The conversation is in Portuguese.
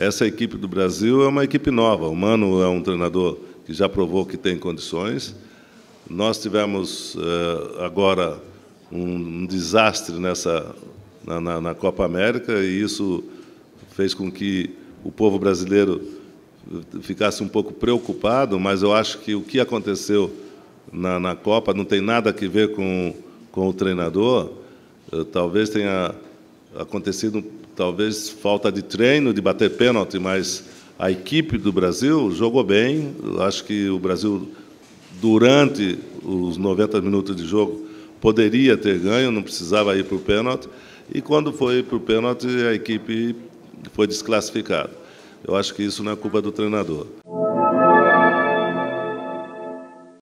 Essa equipe do Brasil é uma equipe nova. O Mano é um treinador que já provou que tem condições. Nós tivemos eh, agora um desastre nessa na, na, na Copa América e isso fez com que o povo brasileiro ficasse um pouco preocupado, mas eu acho que o que aconteceu na, na Copa não tem nada a ver com, com o treinador. Eh, talvez tenha acontecido talvez falta de treino, de bater pênalti, mas a equipe do Brasil jogou bem. Eu acho que o Brasil, durante os 90 minutos de jogo, poderia ter ganho, não precisava ir para o pênalti. E quando foi para o pênalti, a equipe foi desclassificada. Eu acho que isso não é culpa do treinador.